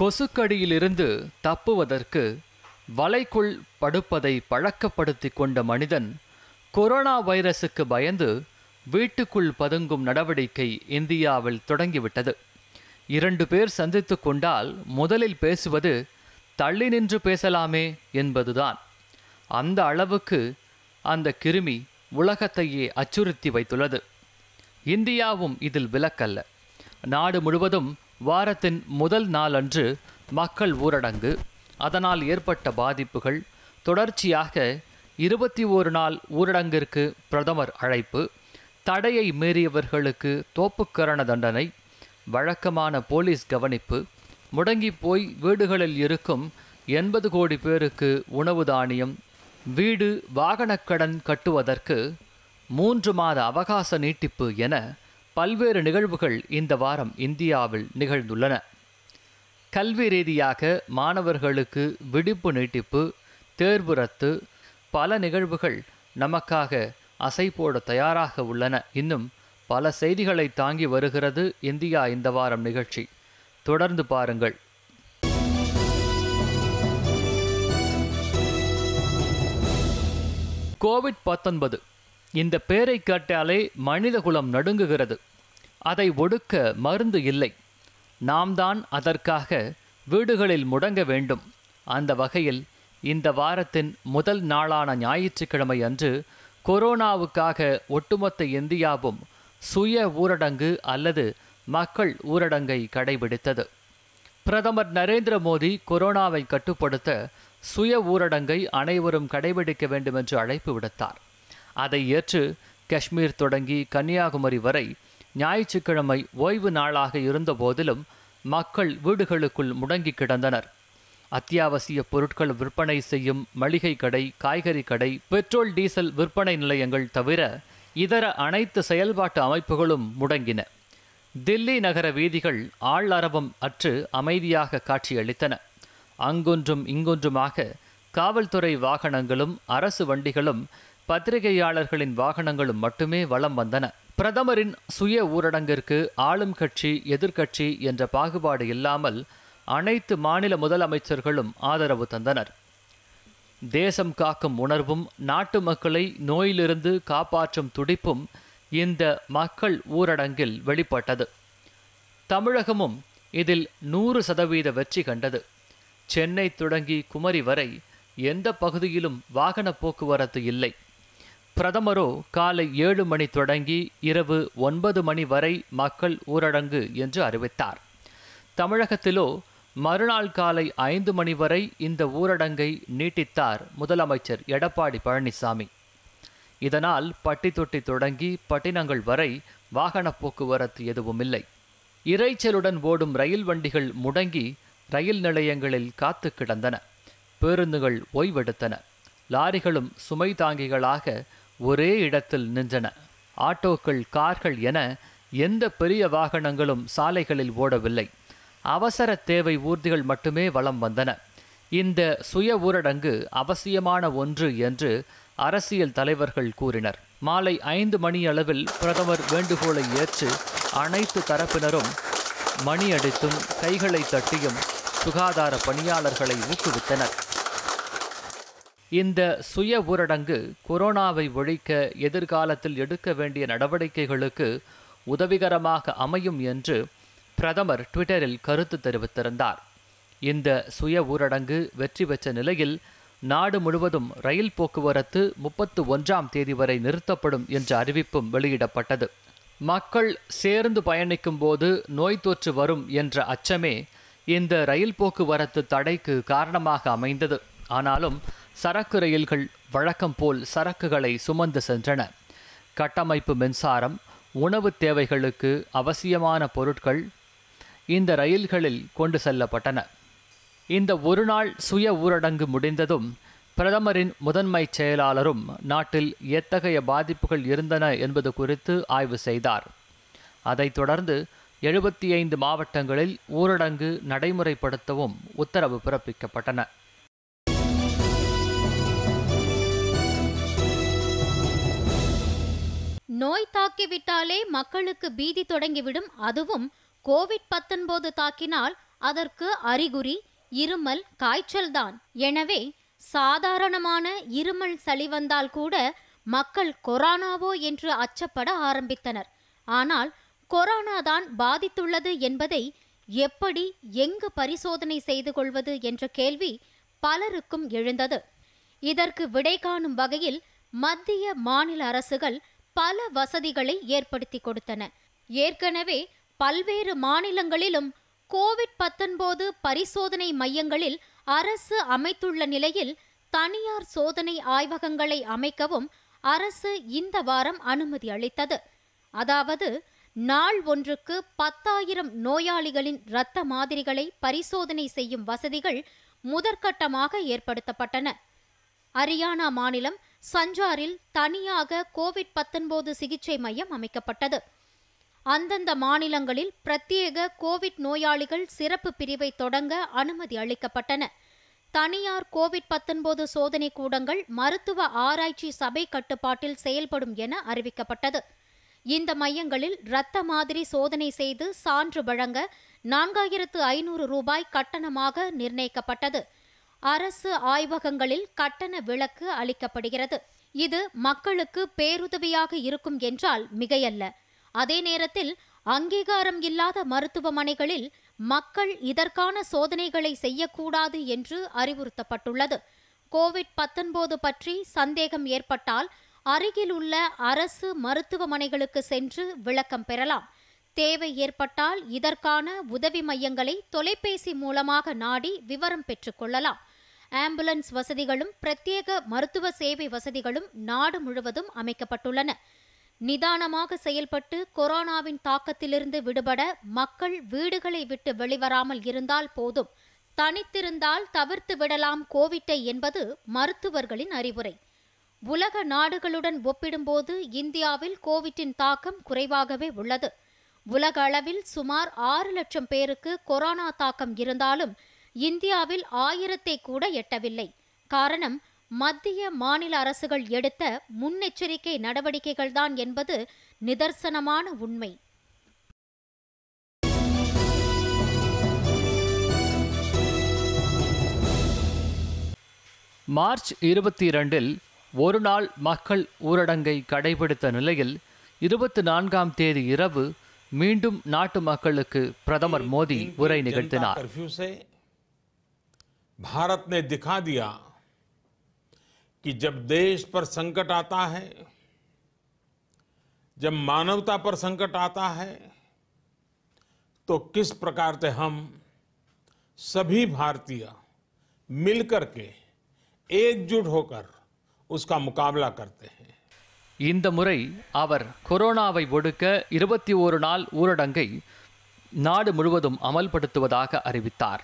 கொசுக்கடியிலிருந்து தப்புவதற்கு வலைக்குள் படுப்பதை பழக்கப்படுத்தி கொண்ட மனிதன் கொரோனா வைரசுக்கு பயந்து வீட்டுக்குள் பதுங்கும் நடவடிக்கை இந்தியாவில் தொடங்கிவிட்டது இரண்டு பேர் சந்தித்து கொண்டால் முதலில் பேசுவது தள்ளி நின்று பேசலாமே என்பதுதான் அந்த அளவுக்கு அந்த கிருமி உலகத்தையே அச்சுறுத்தி வைத்துள்ளது இந்தியாவும் இதில் விலக்கல்ல நாடு முழுவதும் வாரத்தின் முதல் நாளன்று மக்கள் ஊரடங்கு அதனால் ஏற்பட்ட பாதிப்புகள் தொடர்ச்சியாக இருபத்தி ஓரு நாள் ஊரடங்கிற்கு பிரதமர் அழைப்பு தடையை மீறியவர்களுக்கு தோப்புக்கரண தண்டனை வழக்கமான போலீஸ் கவனிப்பு முடங்கி போய் வீடுகளில் இருக்கும் எண்பது கோடி பேருக்கு உணவு தானியம் வீடு வாகனக்கடன் கட்டுவதற்கு மூன்று மாத அவகாச நீட்டிப்பு என பல்வேறு நிகழ்வுகள் இந்த வாரம் இந்தியாவில் நிகழ்ந்துள்ளன கல்வி ரீதியாக மாணவர்களுக்கு விடுப்பு நீட்டிப்பு தேர்வு ரத்து பல நிகழ்வுகள் நமக்காக அசை போட தயாராக உள்ளன இன்னும் பல செய்திகளை தாங்கி வருகிறது இந்தியா இந்த வாரம் நிகழ்ச்சி தொடர்ந்து பாருங்கள் கோவிட் பத்தொன்பது இந்த பேரை கேட்டாலே மனிதகுலம் நடுங்குகிறது அதை ஒடுக்க மருந்து இல்லை நாம் தான் அதற்காக வீடுகளில் முடங்க வேண்டும் அந்த வகையில் இந்த வாரத்தின் முதல் நாளான ஞாயிற்றுக்கிழமை அன்று கொரோனாவுக்காக ஒட்டுமொத்த இந்தியாவும் சுய ஊரடங்கு அல்லது மக்கள் ஊரடங்கை கடைபிடித்தது பிரதமர் நரேந்திர மோடி கொரோனாவை கட்டுப்படுத்த சுய ஊரடங்கை அனைவரும் கடைபிடிக்க வேண்டும் என்று அழைப்பு விடுத்தார் அதை ஏற்று காஷ்மீர் தொடங்கி கன்னியாகுமரி வரை ஞாயிற்றுக்கிழமை ஓய்வு நாளாக இருந்தபோதிலும் மக்கள் வீடுகளுக்குள் முடங்கி கிடந்தனர் அத்தியாவசிய பொருட்கள் விற்பனை செய்யும் மளிகை கடை காய்கறி கடை பெட்ரோல் டீசல் விற்பனை நிலையங்கள் தவிர இதர அனைத்து செயல்பாட்டு அமைப்புகளும் முடங்கின தில்லி நகர வீதிகள் ஆளரவம் அற்று அமைதியாக காட்சியளித்தன அங்கொன்றும் இங்கொன்றுமாக காவல்துறை வாகனங்களும் அரசு வண்டிகளும் பத்திரிகையாளர்களின் வாகனங்களும் மட்டுமே வலம் வந்தன பிரதமரின் சுய ஊரடங்கிற்கு ஆளும் கட்சி எதிர்கட்சி என்ற பாகுபாடு இல்லாமல் அனைத்து மாநில முதலமைச்சர்களும் ஆதரவு தந்தனர் தேசம் காக்கும் உணர்வும் நாட்டு மக்களை நோயிலிருந்து காப்பாற்றும் துடிப்பும் இந்த மக்கள் ஊரடங்கில் வெளிப்பட்டது தமிழகமும் இதில் நூறு சதவீத வெற்றி கண்டது சென்னை தொடங்கி குமரி வரை எந்த பகுதியிலும் வாகன போக்குவரத்து இல்லை பிரதமரோ காலை ஏழு மணி தொடங்கி இரவு ஒன்பது மணி வரை மக்கள் ஊரடங்கு என்று அறிவித்தார் தமிழகத்திலோ மறுநாள் காலை ஐந்து மணி வரை இந்த ஊரடங்கை நீட்டித்தார் முதலமைச்சர் எடப்பாடி பழனிசாமி இதனால் பட்டி தொட்டி தொடங்கி பட்டினங்கள் வரை வாகன போக்குவரத்து எதுவும் இல்லை இறைச்சலுடன் ஓடும் ரயில் வண்டிகள் முடங்கி ரயில் நிலையங்களில் காத்து கிடந்தன பேருந்துகள் ஓய்வெடுத்தன லாரிகளும் சுமை தாங்கிகளாக ஒரே இடத்தில் நின்றன ஆட்டோக்கள் கார்கள் என எந்த பெரிய வாகனங்களும் சாலைகளில் ஓடவில்லை அவசர தேவை ஊர்திகள் மட்டுமே வலம் வந்தன இந்த சுய ஊரடங்கு அவசியமான ஒன்று என்று அரசியல் தலைவர்கள் கூறினர் மாலை ஐந்து மணி அளவில் பிரதமர் வேண்டுகோளை ஏற்று அனைத்து தரப்பினரும் மணியடித்தும் கைகளை தட்டியும் சுகாதார பணியாளர்களை ஊக்குவித்தனர் இந்த சுய ஊரடங்கு கொரோனாவை ஒழிக்க எதிர்காலத்தில் எடுக்க வேண்டிய நடவடிக்கைகளுக்கு உதவிகரமாக அமையும் என்று பிரதமர் ட்விட்டரில் கருத்து தெரிவித்திருந்தார் இந்த சுய ஊரடங்கு வெற்றி பெற்ற நிலையில் நாடு முழுவதும் ரயில் போக்குவரத்து முப்பத்து ஒன்றாம் தேதி வரை நிறுத்தப்படும் என்ற அறிவிப்பும் வெளியிடப்பட்டது மக்கள் சேர்ந்து பயணிக்கும் போது நோய் தொற்று வரும் என்ற அச்சமே இந்த ரயில் போக்குவரத்து தடைக்கு காரணமாக அமைந்தது ஆனாலும் சரக்கு ரயில்கள் வழக்கம் போல் சரக்குகளை சுமந்து சென்றன கட்டமைப்பு மின்சாரம் உணவு தேவைகளுக்கு அவசியமான பொருட்கள் இந்த ரயில்களில் கொண்டு செல்லப்பட்டன இந்த ஒரு நாள் சுய ஊரடங்கு முடிந்ததும் பிரதமரின் முதன்மைச் செயலாளரும் நாட்டில் எத்தகைய பாதிப்புகள் இருந்தன என்பது குறித்து ஆய்வு செய்தார் அதைத் தொடர்ந்து எழுபத்தி ஐந்து மாவட்டங்களில் ஊரடங்கு நடைமுறைப்படுத்தவும் உத்தரவு பிறப்பிக்கப்பட்டன நோய் தாக்கிவிட்டாலே மக்களுக்கு பீதி தொடங்கிவிடும் அதுவும் கோவிட் பத்தொன்பது தாக்கினால் அதற்கு அறிகுறி இருமல் காய்ச்சல்தான் எனவே சாதாரணமான இருமல் சளி வந்தால் கூட மக்கள் கொரோனாவோ என்று அச்சப்பட ஆரம்பித்தனர் ஆனால் கொரோனா தான் பாதித்துள்ளது என்பதை எப்படி எங்கு பரிசோதனை செய்து கொள்வது என்ற கேள்வி பலருக்கும் எழுந்தது இதற்கு விடை காணும் வகையில் மத்திய மாநில அரசுகள் பல வசதிகளை ஏற்படுத்தி கொடுத்தன ஏற்கனவே பல்வேறு மாநிலங்களிலும் கோவிட் பத்தொன்பது பரிசோதனை மையங்களில் அரசு அமைத்துள்ள நிலையில் தனியார் சோதனை ஆய்வகங்களை அமைக்கவும் அரசு இந்த வாரம் அனுமதி அளித்தது அதாவது நாள் ஒன்றுக்கு பத்தாயிரம் நோயாளிகளின் இரத்த மாதிரிகளை பரிசோதனை செய்யும் வசதிகள் முதற்கட்டமாக ஏற்படுத்தப்பட்டன அரியானா மாநிலம் சஞ்சாரில் தனியாக கோவிட் பத்தொன்பது சிகிச்சை மையம் அமைக்கப்பட்டது அந்தந்த மாநிலங்களில் பிரத்யேக கோவிட் நோயாளிகள் சிறப்பு பிரிவை தொடங்க அனுமதி அளிக்கப்பட்டன தனியார் கோவிட் பத்தொன்பது சோதனை கூடங்கள் மருத்துவ ஆராய்ச்சி சபை கட்டுப்பாட்டில் செயல்படும் என அறிவிக்கப்பட்டது இந்த மையங்களில் இரத்த மாதிரி சோதனை செய்து சான்று வழங்க நான்காயிரத்து ஐநூறு ரூபாய் கட்டணமாக நிர்ணயிக்கப்பட்டது அரசு ஆய்வகங்களில் கட்டண விளக்கு அளிக்கப்படுகிறது இது மக்களுக்கு பேருதவியாக இருக்கும் என்றால் மிகையல்ல அதே நேரத்தில் அங்கீகாரம் இல்லாத மருத்துவமனைகளில் மக்கள் இதற்கான சோதனைகளை செய்யக்கூடாது என்று அறிவுறுத்தப்பட்டுள்ளது கோவிட் பத்தொன்பது பற்றி சந்தேகம் ஏற்பட்டால் அருகில் உள்ள அரசு மருத்துவமனைகளுக்கு சென்று விளக்கம் பெறலாம் தேவை ஏற்பட்டால் இதற்கான உதவி மையங்களை தொலைபேசி மூலமாக நாடி விவரம் பெற்றுக்கொள்ளலாம் ஆம்புலன்ஸ் வசதிகளும் பிரத்யேக மருத்துவ சேவை வசதிகளும் நாடு முழுவதும் அமைக்கப்பட்டுள்ளன நிதானமாக செயல்பட்டு கொரோனாவின் தாக்கத்திலிருந்து விடுபட மக்கள் வீடுகளை விட்டு வெளிவராமல் இருந்தால் போதும் தனித்திருந்தால் தவிர்த்து விடலாம் கோவிட்டை என்பது மருத்துவர்களின் அறிவுரை உலக நாடுகளுடன் ஒப்பிடும்போது இந்தியாவில் கோவிட்டின் தாக்கம் குறைவாகவே உள்ளது உலக அளவில் சுமார் ஆறு லட்சம் பேருக்கு கொரோனா தாக்கம் இருந்தாலும் இந்தியாவில் ஆயிரத்தை கூட எட்டவில்லை காரணம் மத்திய மாநில அரசுகள் எடுத்த முன்னெச்சரிக்கை நடவடிக்கைகள்தான் என்பது நிதர்சனமான உண்மை மார்ச் இருபத்தி இரண்டில் ஒரு நாள் மக்கள் ஊரடங்கை கடைபிடித்த நிலையில் இருபத்தி நான்காம் தேதி இரவு மீண்டும் நாட்டு மக்களுக்கு பிரதமர் மோடி உரை நிகழ்த்தினார் भारत ने दिखा दिया कि जब देश पर संकट आता है जब मानवता पर संकट आता है तो किस प्रकार से हम सभी भारतीय मिलकर के एकजुट होकर उसका मुकाबला करते हैं இந்த முறை அவர் கொரோனாவை अ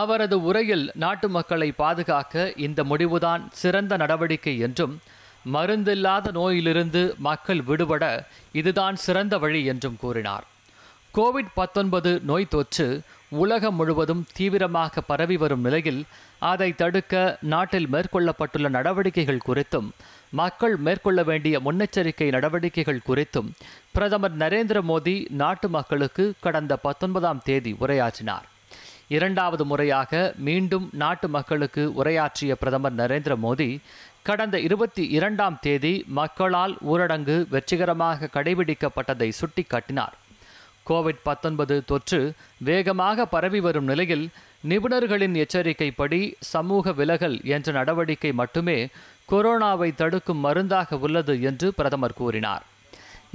அவரது உரையில் நாட்டு மக்களை பாதுகாக்க இந்த முடிவுதான் சிறந்த நடவடிக்கை என்றும் மருந்தில்லாத நோயிலிருந்து மக்கள் விடுபட இதுதான் சிறந்த வழி என்றும் கூறினார் கோவிட் பத்தொன்பது நோய் தொற்று உலகம் முழுவதும் தீவிரமாக பரவி வரும் நிலையில் அதை தடுக்க நாட்டில் மேற்கொள்ளப்பட்டுள்ள நடவடிக்கைகள் குறித்தும் மக்கள் மேற்கொள்ள வேண்டிய முன்னெச்சரிக்கை நடவடிக்கைகள் குறித்தும் பிரதமர் நரேந்திர மோடி நாட்டு மக்களுக்கு கடந்த பத்தொன்பதாம் தேதி உரையாற்றினார் இரண்டாவது முறையாக மீண்டும் நாட்டு மக்களுக்கு உரையாற்றிய பிரதமர் நரேந்திர மோடி கடந்த இருபத்தி இரண்டாம் தேதி மக்களால் ஊரடங்கு வெற்றிகரமாக கடைபிடிக்கப்பட்டதை சுட்டிக்காட்டினார் கோவிட் பத்தொன்பது தொற்று வேகமாக பரவி வரும் நிலையில் நிபுணர்களின் எச்சரிக்கைப்படி சமூக விலகல் என்ற நடவடிக்கை மட்டுமே கொரோனாவை தடுக்கும் மருந்தாக உள்ளது என்று பிரதமர் கூறினார்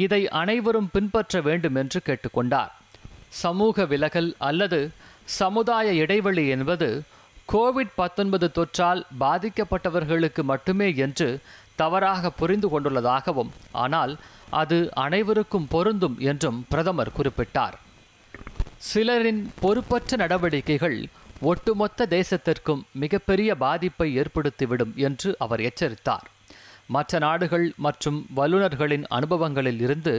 இதை அனைவரும் பின்பற்ற வேண்டும் என்று கேட்டுக்கொண்டார் சமூக விலகல் அல்லது சமுதாய இடைவெளி என்பது கோவிட் பத்தொன்பது தொற்றால் பாதிக்கப்பட்டவர்களுக்கு மட்டுமே என்று தவறாக புரிந்து கொண்டுள்ளதாகவும் ஆனால் அது அனைவருக்கும் பொருந்தும் என்றும் பிரதமர் குறிப்பிட்டார் சிலரின் பொறுப்பற்ற நடவடிக்கைகள் ஒட்டுமொத்த தேசத்திற்கும் மிகப்பெரிய பாதிப்பை ஏற்படுத்திவிடும் என்று அவர் எச்சரித்தார் மற்ற நாடுகள் மற்றும் வல்லுநர்களின் அனுபவங்களில் இருந்து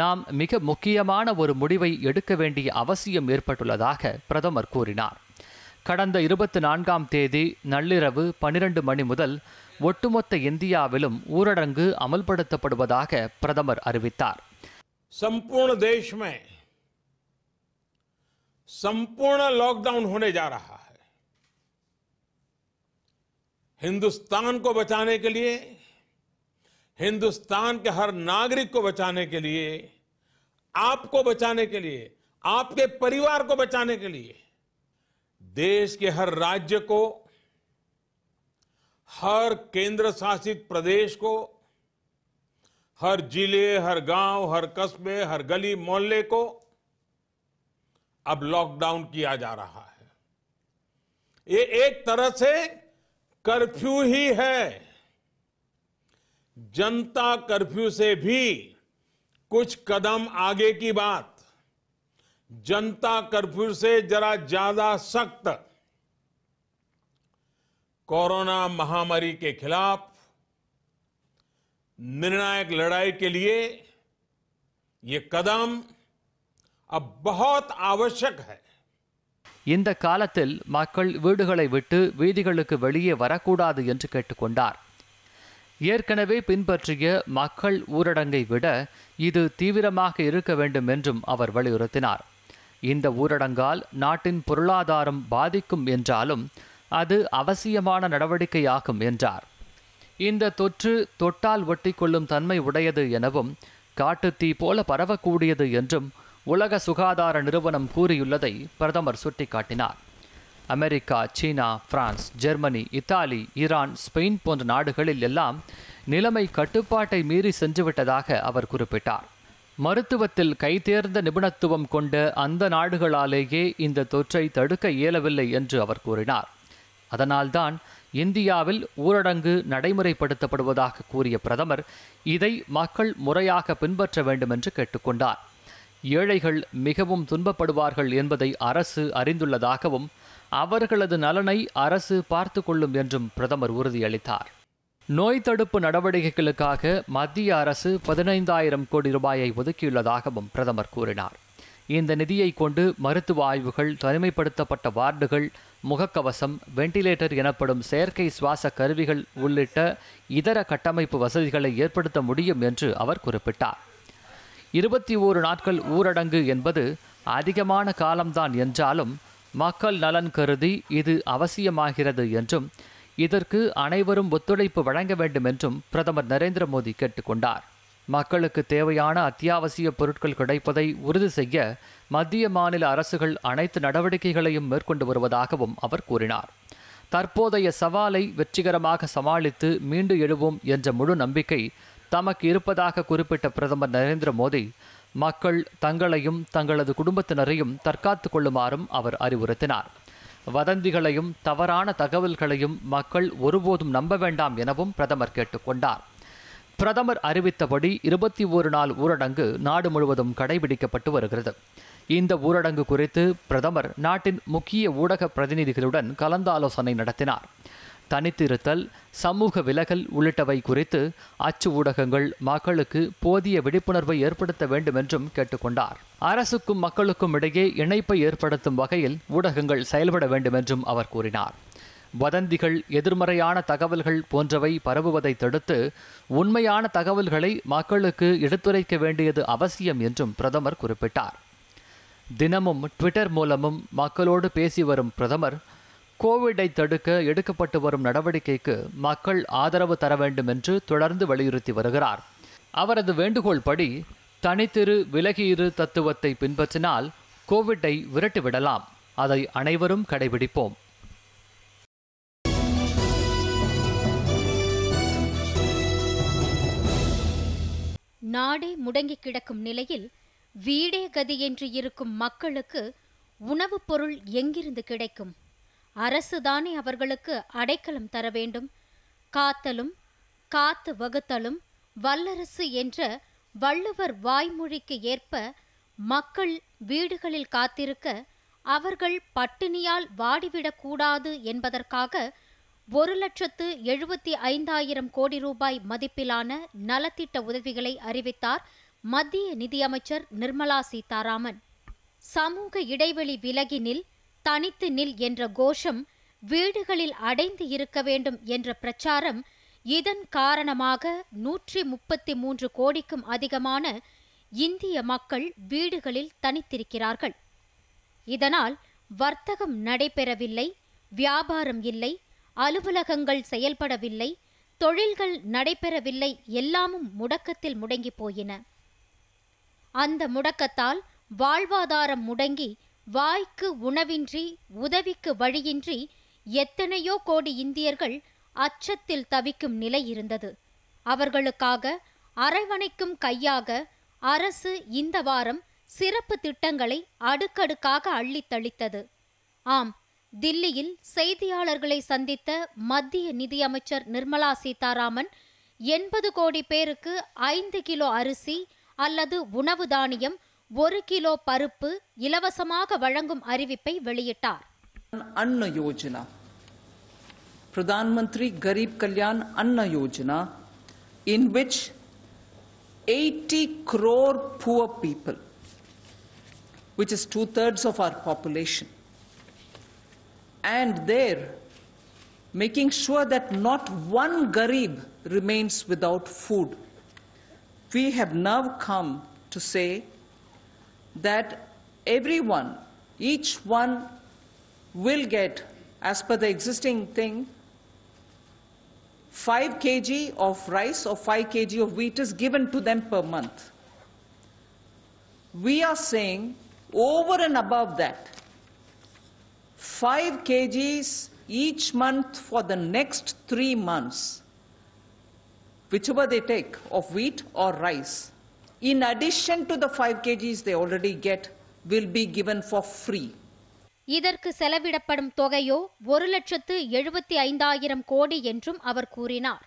நாம் மிக முக்கியமான ஒரு முடிவை எடுக்க வேண்டிய அவசியம் ஏற்பட்டுள்ளதாக பிரதமர் கூறினார் கடந்த இருபத்தி நான்காம் தேதி நள்ளிரவு பனிரெண்டு மணி முதல் ஒட்டுமொத்த இந்தியாவிலும் ஊரடங்கு அமல்படுத்தப்படுவதாக பிரதமர் அறிவித்தார் சம்பூர்ண देश में संपूर्ण लॉकडाउन होने ஹிந்துஸ்தான் கோ பச்சானே हिंदुस्तान को बचाने के लिए हिंदुस्तान के हर नागरिक को बचाने के लिए आपको बचाने के लिए आपके परिवार को बचाने के लिए देश के हर राज्य को हर केंद्र शासित प्रदेश को हर जिले हर गांव हर कस्बे हर गली मोहल्ले को अब लॉकडाउन किया जा रहा है ये एक तरह से कर्फ्यू ही है जनता कर्फ्यू से भी कुछ कदम आगे की बात जनता कर्फ्यू से जरा ज्यादा सख्त कोरोना महामारी के खिलाफ निर्णायक लड़ाई के लिए ये कदम अब बहुत आवश्यक है இந்த காலத்தில் மக்கள் வீடுகளை वरकूडा வீதிகளுக்கு ஏற்கனவே பின்பற்றிய மக்கள் ஊரடங்கை விட இது தீவிரமாக இருக்க வேண்டும் என்றும் அவர் வலியுறுத்தினார் இந்த ஊரடங்கால் நாட்டின் பொருளாதாரம் பாதிக்கும் என்றாலும் அது அவசியமான நடவடிக்கையாகும் என்றார் இந்த தொற்று தொட்டால் ஒட்டிக்கொள்ளும் தன்மை உடையது எனவும் காட்டுத்தீ போல பரவக்கூடியது என்றும் உலக சுகாதார நிறுவனம் கூறியுள்ளதை பிரதமர் சுட்டிக்காட்டினார் அமெரிக்கா சீனா France Germany Italy Iran Spain போன்ற நாடுகளில் எல்லாம் நிலைமை கட்டுப்பாட்டை மீறி சென்றுவிட்டதாக அவர் குறிப்பிட்டார் மருத்துவத்தில் கைதேர்ந்த நிபுணத்துவம் கொண்ட அந்த நாடுகளாலேயே இந்த தொற்றை தடுக்க இயலவில்லை என்று அவர் கூறினார் அதனால்தான் இந்தியாவில் ஊரடங்கு நடைமுறைப்படுத்தப்படுவதாக கூறிய பிரதமர் இதை மக்கள் முறையாக பின்பற்ற வேண்டும் என்று கேட்டுக்கொண்டார் ஏழைகள் மிகவும் துன்பப்படுவார்கள் என்பதை அரசு அறிந்துள்ளதாகவும் அவர்களது நலனை அரசு பார்த்து கொள்ளும் என்றும் பிரதமர் உறுதியளித்தார் நோய் தடுப்பு நடவடிக்கைகளுக்காக மத்திய அரசு பதினைந்தாயிரம் கோடி ரூபாயை ஒதுக்கியுள்ளதாகவும் பிரதமர் கூறினார் இந்த நிதியை கொண்டு மருத்துவ ஆய்வுகள் தனிமைப்படுத்தப்பட்ட வார்டுகள் முகக்கவசம் வெண்டிலேட்டர் எனப்படும் செயற்கை சுவாச கருவிகள் உள்ளிட்ட இதர கட்டமைப்பு வசதிகளை ஏற்படுத்த முடியும் என்று அவர் குறிப்பிட்டார் இருபத்தி ஓரு நாட்கள் ஊரடங்கு என்பது அதிகமான காலம்தான் என்றாலும் மக்கள் நலன் கருதி இது அவசியமாகிறது என்றும் இதற்கு அனைவரும் ஒத்துழைப்பு வழங்க வேண்டும் என்றும் பிரதமர் நரேந்திர மோடி கேட்டுக்கொண்டார் மக்களுக்கு தேவையான அத்தியாவசிய பொருட்கள் கிடைப்பதை உறுதி செய்ய மத்திய மாநில அரசுகள் அனைத்து நடவடிக்கைகளையும் மேற்கொண்டு வருவதாகவும் அவர் கூறினார் தற்போதைய சவாலை வெற்றிகரமாக சமாளித்து மீண்டு எழுவோம் என்ற முழு நம்பிக்கை தமக்கு இருப்பதாக குறிப்பிட்ட பிரதமர் நரேந்திர மோடி மக்கள் தங்களையும் தங்களது குடும்பத்தினரையும் தற்காத்து கொள்ளுமாறும் அவர் அறிவுறுத்தினார் வதந்திகளையும் தவறான தகவல்களையும் மக்கள் ஒருபோதும் நம்ப வேண்டாம் எனவும் பிரதமர் கேட்டுக்கொண்டார் பிரதமர் அறிவித்தபடி இருபத்தி ஒரு நாள் ஊரடங்கு நாடு முழுவதும் கடைபிடிக்கப்பட்டு வருகிறது இந்த ஊரடங்கு குறித்து பிரதமர் நாட்டின் முக்கிய ஊடக பிரதிநிதிகளுடன் கலந்தாலோசனை நடத்தினார் தனித்திருத்தல் சமூக விலகல் உள்ளிட்டவை குறித்து அச்சு ஊடகங்கள் மக்களுக்கு போதிய விழிப்புணர்வை ஏற்படுத்த வேண்டும் என்றும் கேட்டுக்கொண்டார் அரசுக்கும் மக்களுக்கும் இடையே இணைப்பை ஏற்படுத்தும் வகையில் ஊடகங்கள் செயல்பட வேண்டும் என்றும் அவர் கூறினார் வதந்திகள் எதிர்மறையான தகவல்கள் போன்றவை பரவுவதை தடுத்து உண்மையான தகவல்களை மக்களுக்கு எடுத்துரைக்க வேண்டியது அவசியம் என்றும் பிரதமர் குறிப்பிட்டார் தினமும் ட்விட்டர் மூலமும் மக்களோடு பேசி வரும் பிரதமர் கோவிடை தடுக்க எடுக்கப்பட்டு வரும் நடவடிக்கைக்கு மக்கள் ஆதரவு தர வேண்டும் என்று தொடர்ந்து வலியுறுத்தி வருகிறார் அவரது வேண்டுகோள் படி தனித்திரு விலகியிரு தத்துவத்தை பின்பற்றினால் கோவிட்டை விரட்டிவிடலாம் அதை அனைவரும் கடைபிடிப்போம் நாடே முடங்கி கிடக்கும் நிலையில் வீடே கதி என்று இருக்கும் மக்களுக்கு உணவுப் பொருள் எங்கிருந்து கிடைக்கும் அரசுதானே அவர்களுக்கு அடைக்கலம் தர வேண்டும் காத்தலும் காத்து வகுத்தலும் வல்லரசு என்ற வள்ளுவர் வாய்மொழிக்கு ஏற்ப மக்கள் வீடுகளில் காத்திருக்க அவர்கள் பட்டினியால் வாடிவிடக்கூடாது என்பதற்காக ஒரு லட்சத்து எழுபத்தி ஐந்தாயிரம் கோடி ரூபாய் மதிப்பிலான நலத்திட்ட உதவிகளை அறிவித்தார் மத்திய நிதியமைச்சர் நிர்மலா சீதாராமன் சமூக இடைவெளி விலகினில் தனித்து நில் என்ற கோஷம் வீடுகளில் அடைந்து இருக்க வேண்டும் என்ற பிரச்சாரம் இதன் காரணமாக நூற்றி முப்பத்தி மூன்று கோடிக்கும் அதிகமான இந்திய மக்கள் வீடுகளில் தனித்திருக்கிறார்கள் இதனால் வர்த்தகம் நடைபெறவில்லை வியாபாரம் இல்லை அலுவலகங்கள் செயல்படவில்லை தொழில்கள் நடைபெறவில்லை எல்லாமும் முடக்கத்தில் முடங்கி போயின அந்த முடக்கத்தால் வாழ்வாதாரம் முடங்கி வாய்க்கு உணவின்றி உதவிக்கு வழியின்றி எத்தனையோ கோடி இந்தியர்கள் அச்சத்தில் தவிக்கும் நிலை இருந்தது அவர்களுக்காக அரவணைக்கும் கையாக அரசு இந்த வாரம் சிறப்பு திட்டங்களை அடுக்கடுக்காக அள்ளித்தளித்தது ஆம் தில்லியில் செய்தியாளர்களை சந்தித்த மத்திய நிதியமைச்சர் நிர்மலா சீதாராமன் எண்பது கோடி பேருக்கு ஐந்து கிலோ அரிசி அல்லது உணவு தானியம் ஒரு கிலோ பருப்பு இலவசமாக வழங்கும் அறிவிப்பை வெளியிட்டார் அன்ன யோஜனா பிரதான் மந்திரி Garib Kalyan Anna Yojana in which eighty crore poor people which is two thirds of our population. And there, making sure that not one Garib remains without food. We have now come to say that everyone, each one will get, as per the existing thing, 5 kg of rice or 5 kg of wheat is given to them per month. We are saying over and above that, 5 kgs each month for the next three months, whichever they take, of wheat or rice, in addition to the 5 kgs they already get will be given for free. இதற்கு செலவிடப்படும் தொகையோ ஒரு லட்சத்து எழுபத்தி ஐந்தாயிரம் கோடி என்றும் அவர் கூறினார்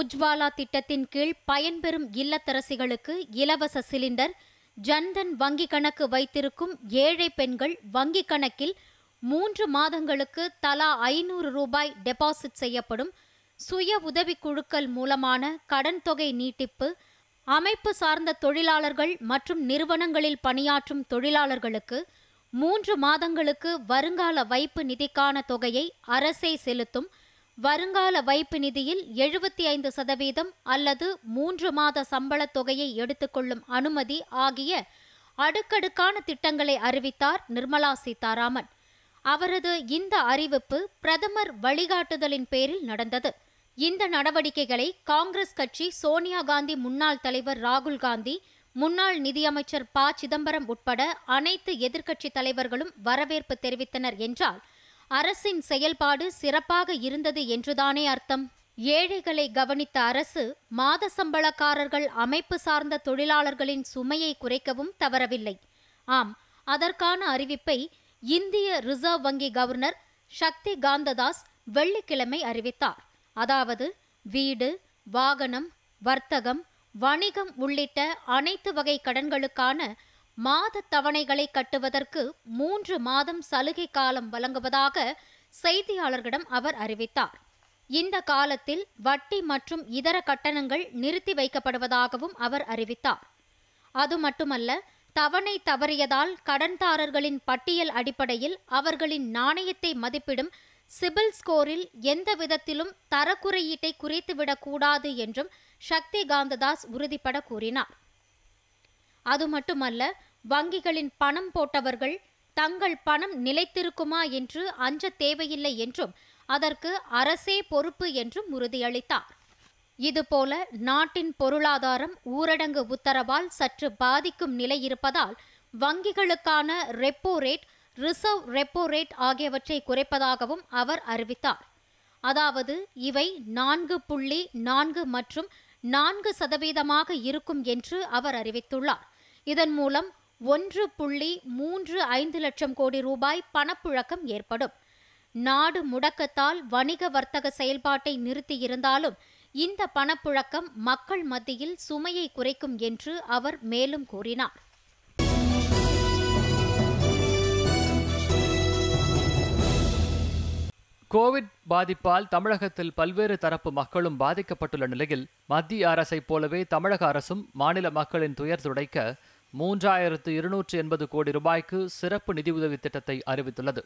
உஜ்வாலா திட்டத்தின் கீழ் பயன்பெறும் இல்லத்தரசிகளுக்கு இலவச சிலிண்டர் ஜன்தன் வங்கி கணக்கு வைத்திருக்கும் ஏழை பெண்கள் வங்கி கணக்கில் மூன்று மாதங்களுக்கு தலா ஐநூறு ரூபாய் டெபாசிட் செய்யப்படும் சுய உதவிக்குழுக்கள் குழுக்கள் மூலமான கடன் தொகை நீட்டிப்பு அமைப்பு சார்ந்த தொழிலாளர்கள் மற்றும் நிறுவனங்களில் பணியாற்றும் தொழிலாளர்களுக்கு மூன்று மாதங்களுக்கு வருங்கால வைப்பு நிதிக்கான தொகையை அரசே செலுத்தும் வருங்கால வைப்பு நிதியில் எழுபத்தி ஐந்து சதவீதம் அல்லது மூன்று மாத சம்பளத் தொகையை எடுத்துக்கொள்ளும் அனுமதி ஆகிய அடுக்கடுக்கான திட்டங்களை அறிவித்தார் நிர்மலா சீதாராமன் அவரது இந்த அறிவிப்பு பிரதமர் வழிகாட்டுதலின் பேரில் நடந்தது இந்த நடவடிக்கைகளை காங்கிரஸ் கட்சி சோனியா காந்தி முன்னாள் தலைவர் ராகுல் காந்தி முன்னாள் நிதியமைச்சர் ப சிதம்பரம் உட்பட அனைத்து எதிர்க்கட்சி தலைவர்களும் வரவேற்பு தெரிவித்தனர் என்றால் அரசின் செயல்பாடு சிறப்பாக இருந்தது என்றுதானே அர்த்தம் ஏழைகளை கவனித்த அரசு மாத சம்பளக்காரர்கள் அமைப்பு சார்ந்த தொழிலாளர்களின் சுமையை குறைக்கவும் தவறவில்லை ஆம் அதற்கான அறிவிப்பை இந்திய ரிசர்வ் வங்கி கவர்னர் சக்தி காந்ததாஸ் வெள்ளிக்கிழமை அறிவித்தார் அதாவது வீடு வாகனம் வர்த்தகம் வணிகம் உள்ளிட்ட அனைத்து வகை கடன்களுக்கான மாத தவணைகளை கட்டுவதற்கு மூன்று மாதம் சலுகை காலம் வழங்குவதாக செய்தியாளர்களிடம் அவர் அறிவித்தார் இந்த காலத்தில் வட்டி மற்றும் இதர கட்டணங்கள் நிறுத்தி வைக்கப்படுவதாகவும் அவர் அறிவித்தார் அது மட்டுமல்ல தவணை தவறியதால் கடன்தாரர்களின் பட்டியல் அடிப்படையில் அவர்களின் நாணயத்தை மதிப்பிடும் சிபில் ஸ்கோரில் எந்த விதத்திலும் தரக்குறையீட்டை குறைத்துவிடக்கூடாது என்றும் சக்தி காந்ததாஸ் உறுதிபட கூறினார் அது மட்டுமல்ல வங்கிகளின் பணம் போட்டவர்கள் தங்கள் பணம் நிலைத்திருக்குமா என்று அஞ்ச தேவையில்லை என்றும் அதற்கு அரசே பொறுப்பு என்றும் உறுதியளித்தார் இதுபோல நாட்டின் பொருளாதாரம் ஊரடங்கு உத்தரவால் சற்று பாதிக்கும் நிலை இருப்பதால் வங்கிகளுக்கான repo rate reserve repo rate ஆகியவற்றை குறைப்பதாகவும் அவர் அறிவித்தார் அதாவது இவை நான்கு புள்ளி நான்கு மற்றும் நான்கு சதவீதமாக இருக்கும் என்று அவர் அறிவித்துள்ளார் இதன் மூலம் ஒன்று புள்ளி மூன்று ஐந்து லட்சம் கோடி ரூபாய் பணப்புழக்கம் ஏற்படும் நாடு முடக்கத்தால் வணிக வர்த்தக செயல்பாட்டை நிறுத்தியிருந்தாலும் இந்த பணப்புழக்கம் மக்கள் மத்தியில் சுமையை குறைக்கும் என்று அவர் மேலும் கூறினார் கோவிட் பாதிப்பால் தமிழகத்தில் பல்வேறு தரப்பு மக்களும் பாதிக்கப்பட்டுள்ள நிலையில் மத்திய அரசைப் போலவே தமிழக அரசும் மாநில மக்களின் துயர் துடைக்க மூன்றாயிரத்து இருநூற்று எண்பது கோடி ரூபாய்க்கு சிறப்பு நிதியுதவி திட்டத்தை அறிவித்துள்ளது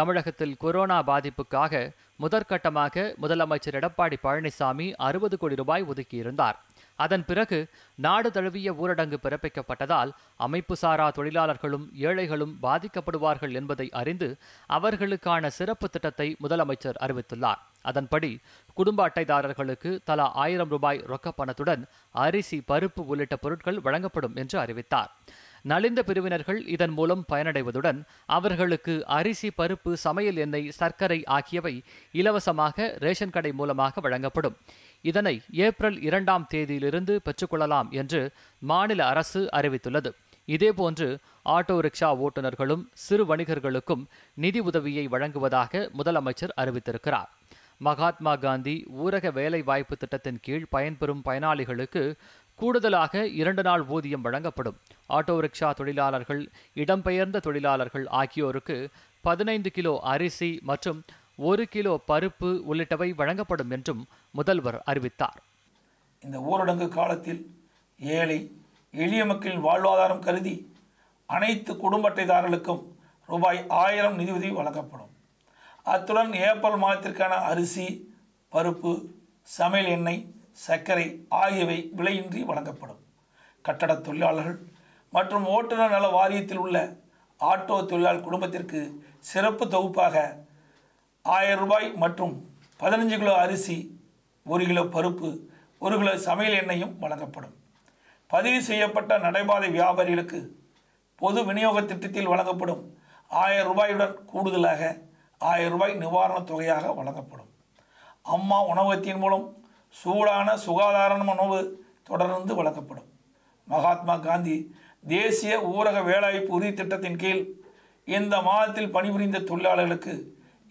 தமிழகத்தில் கொரோனா பாதிப்புக்காக முதற்கட்டமாக முதலமைச்சர் எடப்பாடி பழனிசாமி அறுபது கோடி ரூபாய் ஒதுக்கியிருந்தார் அதன் பிறகு நாடு தழுவிய ஊரடங்கு பிறப்பிக்கப்பட்டதால் அமைப்பு சாரா தொழிலாளர்களும் ஏழைகளும் பாதிக்கப்படுவார்கள் என்பதை அறிந்து அவர்களுக்கான சிறப்பு திட்டத்தை முதலமைச்சர் அறிவித்துள்ளார் அதன்படி குடும்ப அட்டைதாரர்களுக்கு தலா ஆயிரம் ரூபாய் ரொக்கப்பணத்துடன் அரிசி பருப்பு உள்ளிட்ட பொருட்கள் வழங்கப்படும் என்று அறிவித்தார் நலிந்த பிரிவினர்கள் இதன் மூலம் பயனடைவதுடன் அவர்களுக்கு அரிசி பருப்பு சமையல் எண்ணெய் சர்க்கரை ஆகியவை இலவசமாக ரேஷன் கடை மூலமாக வழங்கப்படும் இதனை ஏப்ரல் இரண்டாம் தேதியிலிருந்து பெற்றுக்கொள்ளலாம் என்று மாநில அரசு அறிவித்துள்ளது இதேபோன்று ஆட்டோ ரிக்ஷா ஓட்டுநர்களும் சிறு வணிகர்களுக்கும் நிதி உதவியை வழங்குவதாக முதலமைச்சர் அறிவித்திருக்கிறார் மகாத்மா காந்தி ஊரக வேலைவாய்ப்பு திட்டத்தின் கீழ் பயன்பெறும் பயனாளிகளுக்கு கூடுதலாக இரண்டு நாள் ஊதியம் வழங்கப்படும் ஆட்டோ ரிக்ஷா தொழிலாளர்கள் இடம்பெயர்ந்த தொழிலாளர்கள் ஆகியோருக்கு பதினைந்து கிலோ அரிசி மற்றும் ஒரு கிலோ பருப்பு உள்ளிட்டவை வழங்கப்படும் என்றும் முதல்வர் அறிவித்தார் இந்த ஊரடங்கு காலத்தில் ஏழை எளிய மக்களின் வாழ்வாதாரம் கருதி அனைத்து குடும்ப அட்டைதாரர்களுக்கும் ரூபாய் ஆயிரம் நிதியுதவி வழங்கப்படும் அத்துடன் ஏப்ரல் மாதத்திற்கான அரிசி பருப்பு சமையல் எண்ணெய் சர்க்கரை ஆகியவை விலையின்றி வழங்கப்படும் கட்டட தொழிலாளர்கள் மற்றும் ஓட்டுநர் நல வாரியத்தில் உள்ள ஆட்டோ தொழிலாளர் குடும்பத்திற்கு சிறப்பு தொகுப்பாக ஆயிரம் ரூபாய் மற்றும் பதினஞ்சு கிலோ அரிசி ஒரு கிலோ பருப்பு ஒரு கிலோ சமையல் எண்ணெயும் வழங்கப்படும் பதிவு செய்யப்பட்ட நடைபாதை வியாபாரிகளுக்கு பொது விநியோக திட்டத்தில் வழங்கப்படும் ஆயிரம் ரூபாயுடன் கூடுதலாக ஆயிரம் ரூபாய் நிவாரணத் தொகையாக வழங்கப்படும் அம்மா உணவகத்தின் மூலம் சூடான சுகாதார உணவு தொடர்ந்து வழங்கப்படும் மகாத்மா காந்தி தேசிய ஊரக வேலைவாய்ப்பு உறுதி திட்டத்தின் கீழ் இந்த மாதத்தில் பணிபுரிந்த தொழிலாளர்களுக்கு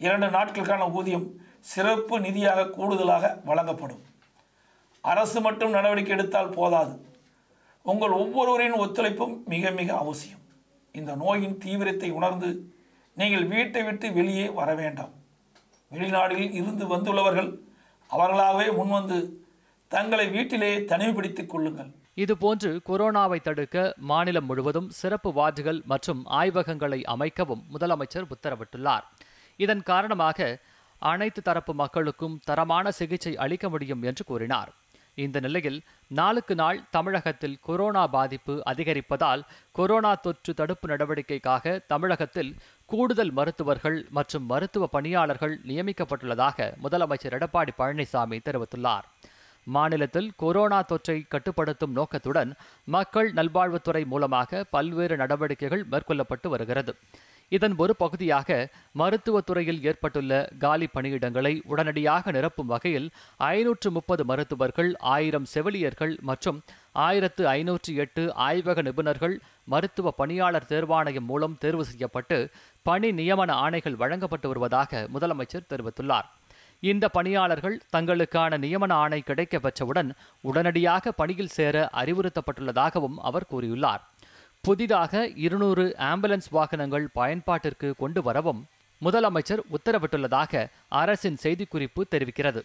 இரண்டு நாட்களுக்கான ஊதியம் சிறப்பு நிதியாக கூடுதலாக வழங்கப்படும் அரசு மட்டும் நடவடிக்கை எடுத்தால் போதாது உங்கள் ஒவ்வொருவரின் ஒத்துழைப்பும் மிக மிக அவசியம் இந்த நோயின் தீவிரத்தை உணர்ந்து நீங்கள் வீட்டை விட்டு வெளியே வர வேண்டாம் வெளிநாடுகளில் இருந்து வந்துள்ளவர்கள் அவர்களாகவே முன்வந்து தங்களை வீட்டிலேயே தனிமைப்படுத்திக் கொள்ளுங்கள் இதுபோன்று கொரோனாவை தடுக்க மாநிலம் முழுவதும் சிறப்பு வார்டுகள் மற்றும் ஆய்வகங்களை அமைக்கவும் முதலமைச்சர் உத்தரவிட்டுள்ளார் இதன் காரணமாக அனைத்து தரப்பு மக்களுக்கும் தரமான சிகிச்சை அளிக்க முடியும் என்று கூறினார் இந்த நிலையில் நாளுக்கு நாள் தமிழகத்தில் கொரோனா பாதிப்பு அதிகரிப்பதால் கொரோனா தொற்று தடுப்பு நடவடிக்கைக்காக தமிழகத்தில் கூடுதல் மருத்துவர்கள் மற்றும் மருத்துவ பணியாளர்கள் நியமிக்கப்பட்டுள்ளதாக முதலமைச்சர் எடப்பாடி பழனிசாமி தெரிவித்துள்ளார் மாநிலத்தில் கொரோனா தொற்றை கட்டுப்படுத்தும் நோக்கத்துடன் மக்கள் நல்வாழ்வுத்துறை மூலமாக பல்வேறு நடவடிக்கைகள் மேற்கொள்ளப்பட்டு வருகிறது இதன் ஒரு பகுதியாக மருத்துவத்துறையில் ஏற்பட்டுள்ள காலி பணியிடங்களை உடனடியாக நிரப்பும் வகையில் ஐநூற்று முப்பது மருத்துவர்கள் ஆயிரம் செவிலியர்கள் மற்றும் ஆயிரத்து ஐநூற்றி எட்டு ஆய்வக நிபுணர்கள் மருத்துவ பணியாளர் தேர்வாணையம் மூலம் தேர்வு செய்யப்பட்டு பணி நியமன ஆணைகள் வழங்கப்பட்டு வருவதாக முதலமைச்சர் தெரிவித்துள்ளார் இந்த பணியாளர்கள் தங்களுக்கான நியமன ஆணை கிடைக்கப்பெற்றவுடன் உடனடியாக பணியில் சேர அறிவுறுத்தப்பட்டுள்ளதாகவும் அவர் கூறியுள்ளார் புதிதாக இருநூறு ஆம்புலன்ஸ் வாகனங்கள் பயன்பாட்டிற்கு கொண்டு வரவும் முதலமைச்சர் உத்தரவிட்டுள்ளதாக அரசின் செய்திக்குறிப்பு தெரிவிக்கிறது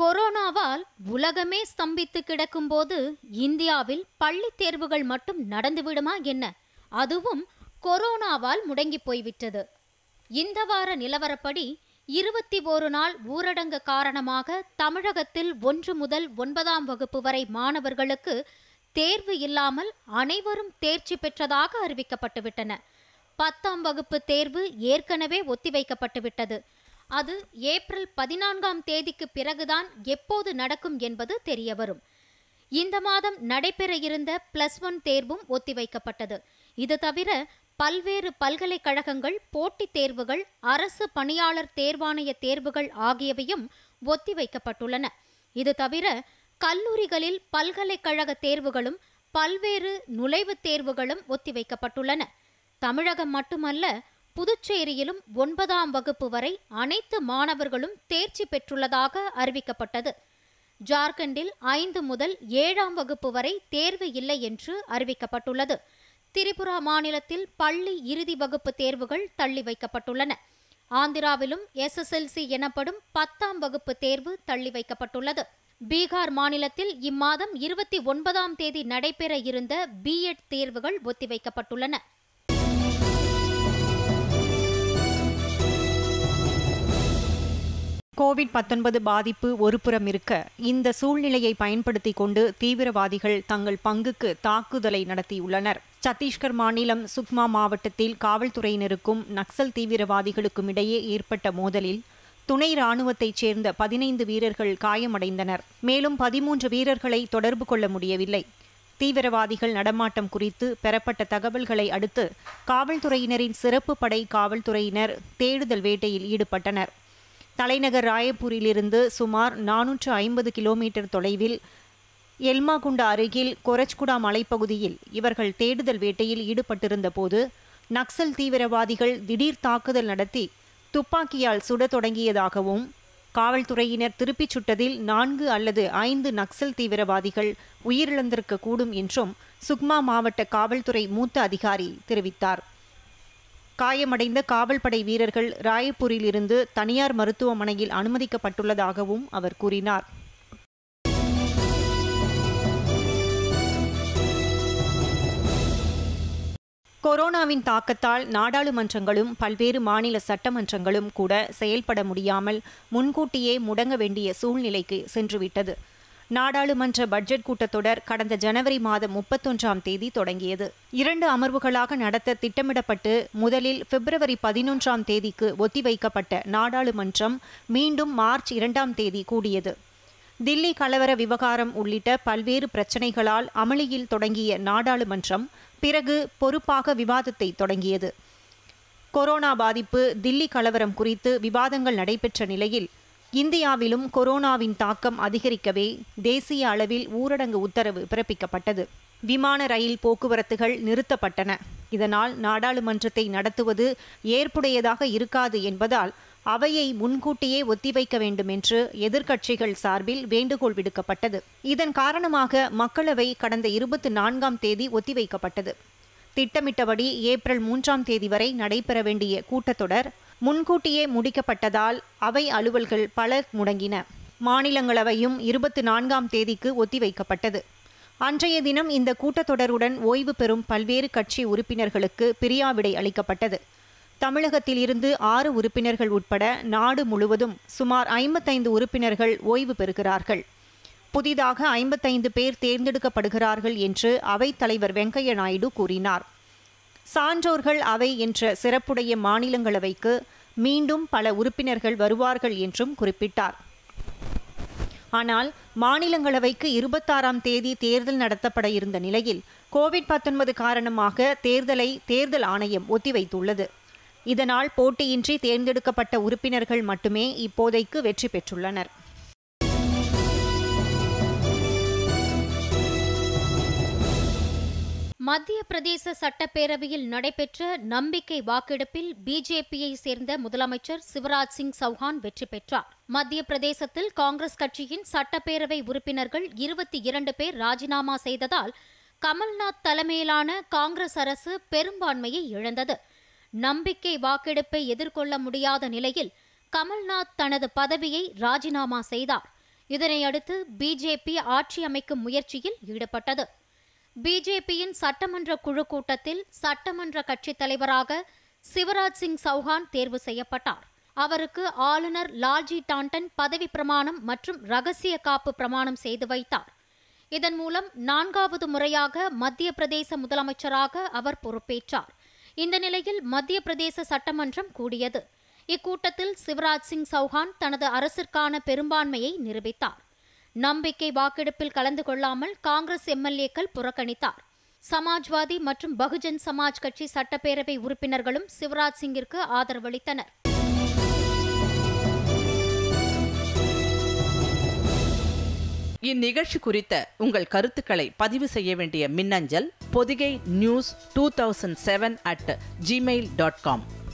கொரோனாவால் உலகமே ஸ்தம்பித்து கிடக்கும் போது இந்தியாவில் பள்ளி தேர்வுகள் மட்டும் நடந்துவிடுமா என்ன அதுவும் கொரோனாவால் முடங்கி போய்விட்டது இந்த வார நிலவரப்படி இருபத்தி ஓரு நாள் ஊரடங்கு காரணமாக தமிழகத்தில் ஒன்று முதல் ஒன்பதாம் வகுப்பு வரை மாணவர்களுக்கு தேர்வு இல்லாமல் அனைவரும் தேர்ச்சி பெற்றதாக அறிவிக்கப்பட்டுவிட்டன பத்தாம் வகுப்பு தேர்வு ஏற்கனவே ஒத்திவைக்கப்பட்டுவிட்டது அது ஏப்ரல் பதினான்காம் தேதிக்கு பிறகுதான் எப்போது நடக்கும் என்பது தெரியவரும் இந்த மாதம் நடைபெற இருந்த பிளஸ் ஒன் தேர்வும் ஒத்திவைக்கப்பட்டது இது தவிர பல்வேறு பல்கலைக்கழகங்கள் போட்டித் தேர்வுகள் அரசு பணியாளர் தேர்வாணைய தேர்வுகள் ஆகியவையும் ஒத்திவைக்கப்பட்டுள்ளன இது தவிர கல்லூரிகளில் பல்கலைக்கழக தேர்வுகளும் பல்வேறு நுழைவுத் தேர்வுகளும் ஒத்திவைக்கப்பட்டுள்ளன தமிழகம் மட்டுமல்ல புதுச்சேரியிலும் ஒன்பதாம் வகுப்பு வரை அனைத்து மாணவர்களும் தேர்ச்சி பெற்றுள்ளதாக அறிவிக்கப்பட்டது ஜார்க்கண்டில் ஐந்து முதல் ஏழாம் வகுப்பு வரை தேர்வு இல்லை என்று அறிவிக்கப்பட்டுள்ளது திரிபுரா மாநிலத்தில் பள்ளி இறுதி வகுப்பு தேர்வுகள் தள்ளி வைக்கப்பட்டுள்ளன ஆந்திராவிலும் எஸ்எஸ்எல்சி எனப்படும் பத்தாம் வகுப்பு தேர்வு தள்ளி வைக்கப்பட்டுள்ளது பீகார் மாநிலத்தில் இம்மாதம் இருபத்தி ஒன்பதாம் தேதி நடைபெற இருந்த பிஎட் தேர்வுகள் ஒத்திவைக்கப்பட்டுள்ளன கோவிட் பத்தொன்பது பாதிப்பு ஒருபுறம் இருக்க இந்த சூழ்நிலையை பயன்படுத்தி கொண்டு தீவிரவாதிகள் தங்கள் பங்குக்கு தாக்குதலை நடத்தியுள்ளனர் சத்தீஸ்கர் மாநிலம் சுக்மா மாவட்டத்தில் காவல்துறையினருக்கும் நக்சல் தீவிரவாதிகளுக்கும் இடையே ஏற்பட்ட மோதலில் துணை ராணுவத்தைச் சேர்ந்த பதினைந்து வீரர்கள் காயமடைந்தனர் மேலும் பதிமூன்று வீரர்களை தொடர்பு கொள்ள முடியவில்லை தீவிரவாதிகள் நடமாட்டம் குறித்து பெறப்பட்ட தகவல்களை அடுத்து காவல்துறையினரின் சிறப்பு படை காவல்துறையினர் தேடுதல் வேட்டையில் ஈடுபட்டனர் தலைநகர் ராயப்பூரிலிருந்து சுமார் நானூற்று ஐம்பது கிலோமீட்டர் தொலைவில் எல்மாகுண்டா அருகில் கொரச்குடா மலைப்பகுதியில் இவர்கள் தேடுதல் வேட்டையில் ஈடுபட்டிருந்தபோது நக்சல் தீவிரவாதிகள் திடீர் தாக்குதல் நடத்தி துப்பாக்கியால் சுட தொடங்கியதாகவும் காவல்துறையினர் திருப்பிச் சுட்டதில் நான்கு அல்லது ஐந்து நக்சல் தீவிரவாதிகள் உயிரிழந்திருக்கக்கூடும் என்றும் சுக்மா மாவட்ட காவல்துறை மூத்த அதிகாரி தெரிவித்தார் காயமடைந்த காவல்படை வீரர்கள் ராயப்பூரிலிருந்து தனியார் மருத்துவமனையில் அனுமதிக்கப்பட்டுள்ளதாகவும் அவர் கூறினார் கொரோனாவின் தாக்கத்தால் நாடாளுமன்றங்களும் பல்வேறு மாநில சட்டமன்றங்களும் கூட செயல்பட முடியாமல் முன்கூட்டியே முடங்க வேண்டிய சூழ்நிலைக்கு சென்றுவிட்டது நாடாளுமன்ற பட்ஜெட் கூட்டத்தொடர் கடந்த ஜனவரி மாதம் முப்பத்தொன்றாம் தேதி தொடங்கியது இரண்டு அமர்வுகளாக நடத்த திட்டமிடப்பட்டு முதலில் பிப்ரவரி பதினொன்றாம் தேதிக்கு ஒத்திவைக்கப்பட்ட நாடாளுமன்றம் மீண்டும் மார்ச் இரண்டாம் தேதி கூடியது தில்லி கலவர விவகாரம் உள்ளிட்ட பல்வேறு பிரச்சினைகளால் அமளியில் தொடங்கிய நாடாளுமன்றம் பிறகு பொறுப்பாக விவாதத்தை தொடங்கியது கொரோனா பாதிப்பு தில்லி கலவரம் குறித்து விவாதங்கள் நடைபெற்ற நிலையில் இந்தியாவிலும் கொரோனாவின் தாக்கம் அதிகரிக்கவே தேசிய அளவில் ஊரடங்கு உத்தரவு பிறப்பிக்கப்பட்டது விமான ரயில் போக்குவரத்துகள் நிறுத்தப்பட்டன இதனால் நாடாளுமன்றத்தை நடத்துவது ஏற்புடையதாக இருக்காது என்பதால் அவையை முன்கூட்டியே ஒத்திவைக்க வேண்டும் என்று எதிர்க்கட்சிகள் சார்பில் வேண்டுகோள் விடுக்கப்பட்டது இதன் காரணமாக மக்களவை கடந்த இருபத்தி நான்காம் தேதி ஒத்திவைக்கப்பட்டது திட்டமிட்டபடி ஏப்ரல் மூன்றாம் தேதி வரை நடைபெற வேண்டிய கூட்டத்தொடர் முன்கூட்டியே முடிக்கப்பட்டதால் அவை அலுவல்கள் பல முடங்கின மாநிலங்களவையும் இருபத்தி நான்காம் தேதிக்கு ஒத்திவைக்கப்பட்டது அன்றைய தினம் இந்த கூட்டத்தொடருடன் ஓய்வு பெறும் பல்வேறு கட்சி உறுப்பினர்களுக்கு பிரியாவிடை அளிக்கப்பட்டது தமிழகத்தில் இருந்து ஆறு உறுப்பினர்கள் உட்பட நாடு முழுவதும் சுமார் ஐம்பத்தைந்து உறுப்பினர்கள் ஓய்வு பெறுகிறார்கள் புதிதாக ஐம்பத்தைந்து பேர் தேர்ந்தெடுக்கப்படுகிறார்கள் என்று அவைத்தலைவர் வெங்கையா நாயுடு கூறினார் சான்றோர்கள் அவை என்ற சிறப்புடைய மாநிலங்களவைக்கு மீண்டும் பல உறுப்பினர்கள் வருவார்கள் என்றும் குறிப்பிட்டார் ஆனால் மாநிலங்களவைக்கு இருபத்தாறாம் தேதி தேர்தல் நடத்தப்பட இருந்த நிலையில் கோவிட் பத்தொன்பது காரணமாக தேர்தலை தேர்தல் ஆணையம் ஒத்திவைத்துள்ளது இதனால் போட்டியின்றி தேர்ந்தெடுக்கப்பட்ட உறுப்பினர்கள் மட்டுமே இப்போதைக்கு வெற்றி பெற்றுள்ளனர் மத்திய பிரதேச சட்டப்பேரவையில் நடைபெற்ற நம்பிக்கை வாக்கெடுப்பில் பிஜேபியை சேர்ந்த முதலமைச்சர் சிவராஜ் சிங் சௌஹான் வெற்றி பெற்றார் மத்திய பிரதேசத்தில் காங்கிரஸ் கட்சியின் சட்டப்பேரவை உறுப்பினர்கள் இருபத்தி இரண்டு பேர் ராஜினாமா செய்ததால் கமல்நாத் தலைமையிலான காங்கிரஸ் அரசு பெரும்பான்மையை இழந்தது நம்பிக்கை வாக்கெடுப்பை எதிர்கொள்ள முடியாத நிலையில் கமல்நாத் தனது பதவியை ராஜினாமா செய்தார் இதனையடுத்து பிஜேபி ஆட்சி அமைக்கும் முயற்சியில் ஈடுபட்டது பிஜேபியின் சட்டமன்ற குழு கூட்டத்தில் சட்டமன்ற கட்சித் தலைவராக சிவராஜ் சிங் சௌஹான் தேர்வு செய்யப்பட்டார் அவருக்கு ஆளுநர் லால்ஜி டாண்டன் பதவி பிரமாணம் மற்றும் ரகசிய காப்பு பிரமாணம் செய்து வைத்தார் இதன் மூலம் நான்காவது முறையாக மத்திய பிரதேச முதலமைச்சராக அவர் பொறுப்பேற்றார் இந்த நிலையில் மத்திய பிரதேச சட்டமன்றம் கூடியது இக்கூட்டத்தில் சிவராஜ் சிங் சௌஹான் தனது அரசிற்கான பெரும்பான்மையை நிரூபித்தார் நம்பிக்கை வாக்கெடுப்பில் கலந்து கொள்ளாமல் காங்கிரஸ் எம்எல்ஏக்கள் புறக்கணித்தார் சமாஜ்வாதி மற்றும் பகுஜன் சமாஜ் கட்சி சட்டப்பேரவை உறுப்பினர்களும் சிவராஜ் சிங்கிற்கு ஆதரவளித்தனர் இந்நிகழ்ச்சி குறித்த உங்கள் கருத்துக்களை பதிவு செய்ய வேண்டிய மின்னஞ்சல் Podhigai news two thousand seven at Gmail dot com